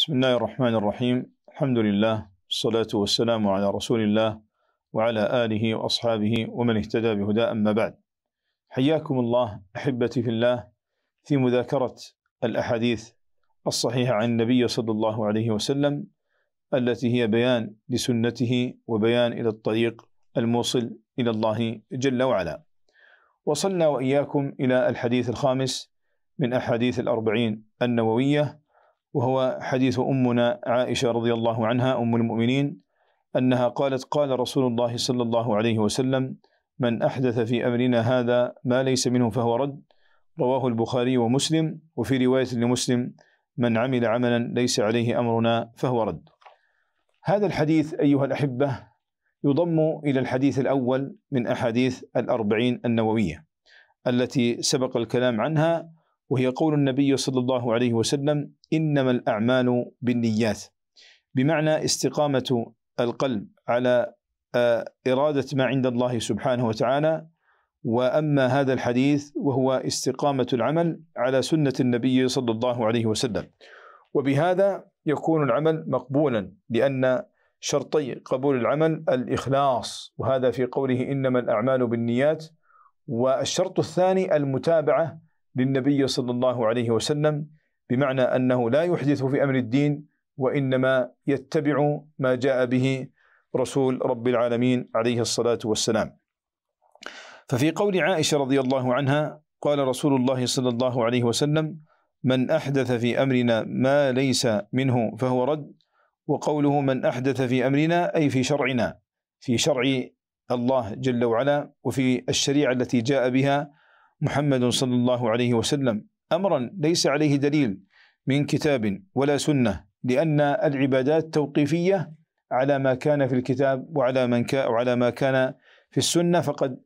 بسم الله الرحمن الرحيم الحمد لله والصلاة والسلام على رسول الله وعلى آله وأصحابه ومن اهتدى بهدى أما بعد حياكم الله أحبتي في الله في مذاكرة الأحاديث الصحيحة عن النبي صلى الله عليه وسلم التي هي بيان لسنته وبيان إلى الطريق الموصل إلى الله جل وعلا وصلنا وإياكم إلى الحديث الخامس من أحاديث الأربعين النووية وهو حديث أمنا عائشة رضي الله عنها أم المؤمنين أنها قالت قال رسول الله صلى الله عليه وسلم من أحدث في أمرنا هذا ما ليس منه فهو رد رواه البخاري ومسلم وفي رواية لمسلم من عمل عملا ليس عليه أمرنا فهو رد هذا الحديث أيها الأحبة يضم إلى الحديث الأول من أحاديث الأربعين النووية التي سبق الكلام عنها وهي قول النبي صلى الله عليه وسلم انما الاعمال بالنيات بمعنى استقامه القلب على آه، اراده ما عند الله سبحانه وتعالى واما هذا الحديث وهو استقامه العمل على سنه النبي صلى الله عليه وسلم وبهذا يكون العمل مقبولا لان شرطي قبول العمل الاخلاص وهذا في قوله انما الاعمال بالنيات والشرط الثاني المتابعه للنبي صلى الله عليه وسلم بمعنى انه لا يحدث في امر الدين وانما يتبع ما جاء به رسول رب العالمين عليه الصلاه والسلام. ففي قول عائشه رضي الله عنها قال رسول الله صلى الله عليه وسلم: من احدث في امرنا ما ليس منه فهو رد وقوله من احدث في امرنا اي في شرعنا في شرع الله جل وعلا وفي الشريعه التي جاء بها محمد صلى الله عليه وسلم امرا ليس عليه دليل من كتاب ولا سنه لان العبادات توقيفيه على ما كان في الكتاب وعلى من كان وعلى ما كان في السنه فقد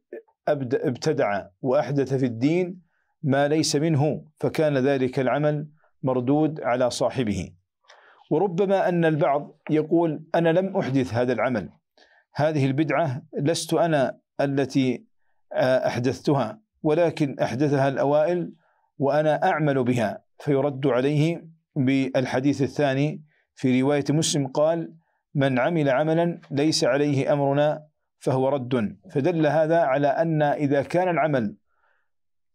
ابتدع واحدث في الدين ما ليس منه فكان ذلك العمل مردود على صاحبه وربما ان البعض يقول انا لم احدث هذا العمل هذه البدعه لست انا التي آه، احدثتها ولكن أحدثها الأوائل وأنا أعمل بها فيرد عليه بالحديث الثاني في رواية مسلم قال من عمل عملا ليس عليه أمرنا فهو رد فدل هذا على أن إذا كان العمل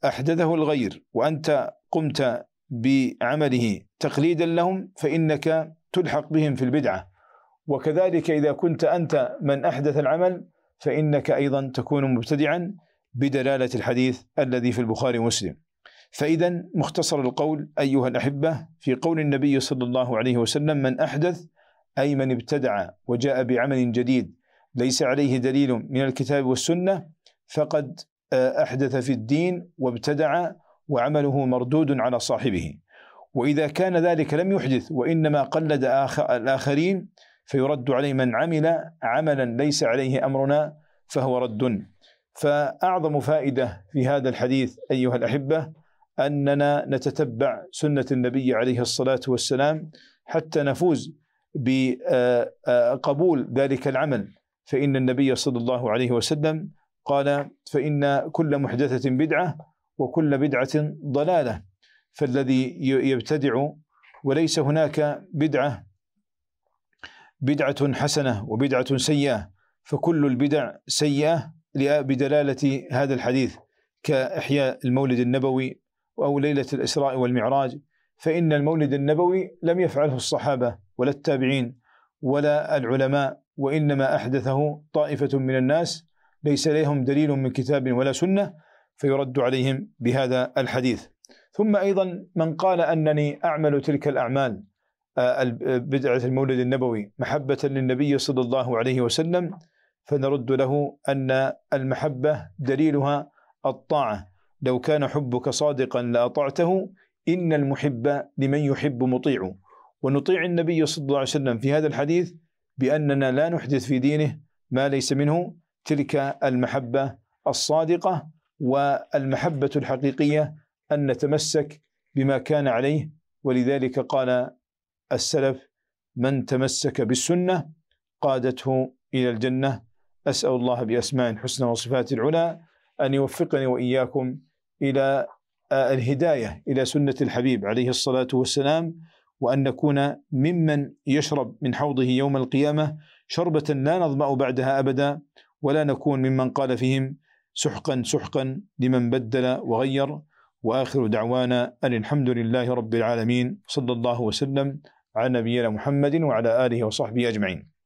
أحدثه الغير وأنت قمت بعمله تقليدا لهم فإنك تلحق بهم في البدعة وكذلك إذا كنت أنت من أحدث العمل فإنك أيضا تكون مبتدعا بدلالة الحديث الذي في البخاري ومسلم فإذا مختصر القول أيها الأحبة في قول النبي صلى الله عليه وسلم من أحدث أي من ابتدع وجاء بعمل جديد ليس عليه دليل من الكتاب والسنة فقد آه، أحدث في الدين وابتدع وعمله مردود على صاحبه وإذا كان ذلك لم يحدث وإنما قلد آخر الآخرين فيرد عليه من عمل عملا ليس عليه أمرنا فهو رد فأعظم فائدة في هذا الحديث أيها الأحبة أننا نتتبع سنة النبي عليه الصلاة والسلام حتى نفوز بقبول ذلك العمل فإن النبي صلى الله عليه وسلم قال فإن كل محدثة بدعة وكل بدعة ضلالة فالذي يبتدع وليس هناك بدعة بدعة حسنة وبدعة سيئة فكل البدع سيئة بدلالة هذا الحديث كإحياء المولد النبوي أو ليلة الإسراء والمعراج فإن المولد النبوي لم يفعله الصحابة ولا التابعين ولا العلماء وإنما أحدثه طائفة من الناس ليس لهم دليل من كتاب ولا سنة فيرد عليهم بهذا الحديث ثم أيضا من قال أنني أعمل تلك الأعمال آه، بدعة المولد النبوي محبة للنبي صلى الله عليه وسلم فنرد له أن المحبة دليلها الطاعة لو كان حبك صادقا لأطعته إن المحب لمن يحب مطيع ونطيع النبي صلى الله عليه وسلم في هذا الحديث بأننا لا نحدث في دينه ما ليس منه تلك المحبة الصادقة والمحبة الحقيقية أن نتمسك بما كان عليه ولذلك قال السلف من تمسك بالسنة قادته إلى الجنة أسأل الله بأسماء الحسنى وصفات العلى أن يوفقني وإياكم إلى آه، الهداية إلى سنة الحبيب عليه الصلاة والسلام وأن نكون ممن يشرب من حوضه يوم القيامة شربة لا نظمأ بعدها أبدا ولا نكون ممن قال فيهم سحقا سحقا لمن بدل وغير واخر دعوانا ان الحمد لله رب العالمين صلى الله وسلم على نبينا محمد وعلى اله وصحبه اجمعين.